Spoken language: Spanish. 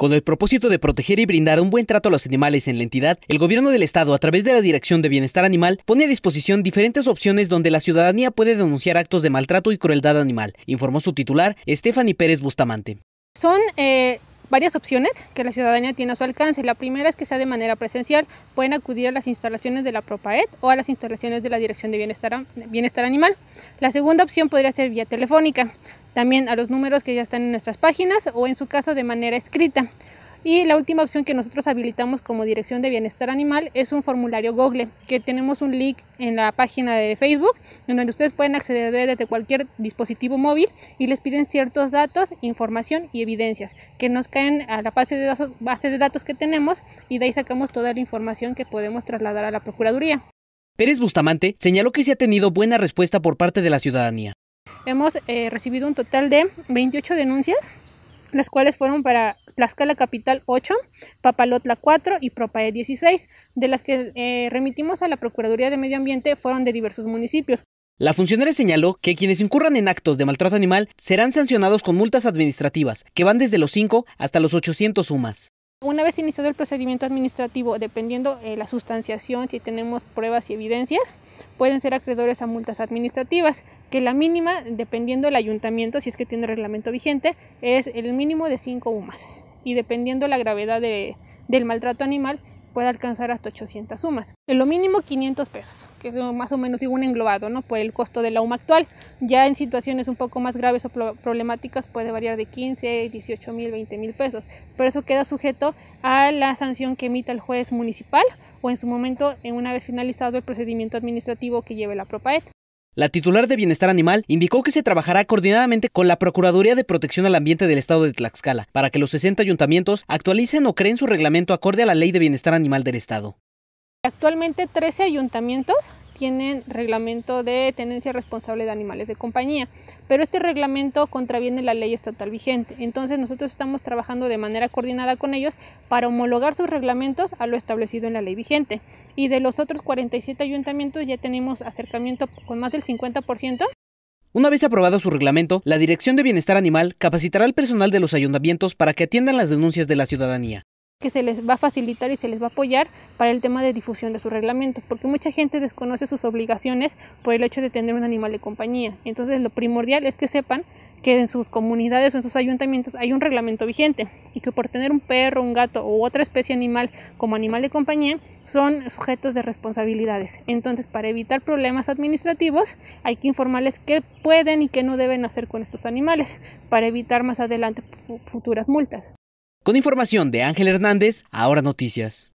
Con el propósito de proteger y brindar un buen trato a los animales en la entidad, el gobierno del estado, a través de la Dirección de Bienestar Animal, pone a disposición diferentes opciones donde la ciudadanía puede denunciar actos de maltrato y crueldad animal, informó su titular, Stephanie Pérez Bustamante. Son eh, varias opciones que la ciudadanía tiene a su alcance. La primera es que sea de manera presencial. Pueden acudir a las instalaciones de la PROPAED o a las instalaciones de la Dirección de Bienestar, Bienestar Animal. La segunda opción podría ser vía telefónica, también a los números que ya están en nuestras páginas o en su caso de manera escrita. Y la última opción que nosotros habilitamos como Dirección de Bienestar Animal es un formulario Google, que tenemos un link en la página de Facebook, en donde ustedes pueden acceder desde cualquier dispositivo móvil y les piden ciertos datos, información y evidencias que nos caen a la base de datos, de datos que tenemos y de ahí sacamos toda la información que podemos trasladar a la Procuraduría. Pérez Bustamante señaló que se ha tenido buena respuesta por parte de la ciudadanía. Hemos eh, recibido un total de 28 denuncias, las cuales fueron para Tlaxcala Capital 8, Papalotla 4 y Propae 16, de las que eh, remitimos a la Procuraduría de Medio Ambiente fueron de diversos municipios. La funcionaria señaló que quienes incurran en actos de maltrato animal serán sancionados con multas administrativas, que van desde los 5 hasta los 800 UMAS. Una vez iniciado el procedimiento administrativo, dependiendo eh, la sustanciación, si tenemos pruebas y evidencias, pueden ser acreedores a multas administrativas, que la mínima, dependiendo del ayuntamiento, si es que tiene reglamento vigente, es el mínimo de 5 UMAS y dependiendo la gravedad de, del maltrato animal puede alcanzar hasta 800 sumas. En lo mínimo 500 pesos, que es más o menos digo un englobado, ¿no? Por el costo de la UMA actual. Ya en situaciones un poco más graves o problemáticas puede variar de 15, 18 mil, 20 mil pesos. Pero eso queda sujeto a la sanción que emita el juez municipal o en su momento, en una vez finalizado el procedimiento administrativo que lleve la PROPAET. La titular de Bienestar Animal indicó que se trabajará coordinadamente con la Procuraduría de Protección al Ambiente del Estado de Tlaxcala para que los 60 ayuntamientos actualicen o creen su reglamento acorde a la Ley de Bienestar Animal del Estado. Actualmente 13 ayuntamientos tienen reglamento de tenencia responsable de animales de compañía, pero este reglamento contraviene la ley estatal vigente. Entonces nosotros estamos trabajando de manera coordinada con ellos para homologar sus reglamentos a lo establecido en la ley vigente. Y de los otros 47 ayuntamientos ya tenemos acercamiento con más del 50%. Una vez aprobado su reglamento, la Dirección de Bienestar Animal capacitará al personal de los ayuntamientos para que atiendan las denuncias de la ciudadanía que se les va a facilitar y se les va a apoyar para el tema de difusión de su reglamento, porque mucha gente desconoce sus obligaciones por el hecho de tener un animal de compañía. Entonces, lo primordial es que sepan que en sus comunidades o en sus ayuntamientos hay un reglamento vigente y que por tener un perro, un gato u otra especie animal como animal de compañía son sujetos de responsabilidades. Entonces, para evitar problemas administrativos, hay que informarles qué pueden y qué no deben hacer con estos animales para evitar más adelante futuras multas. Con información de Ángel Hernández, ahora noticias.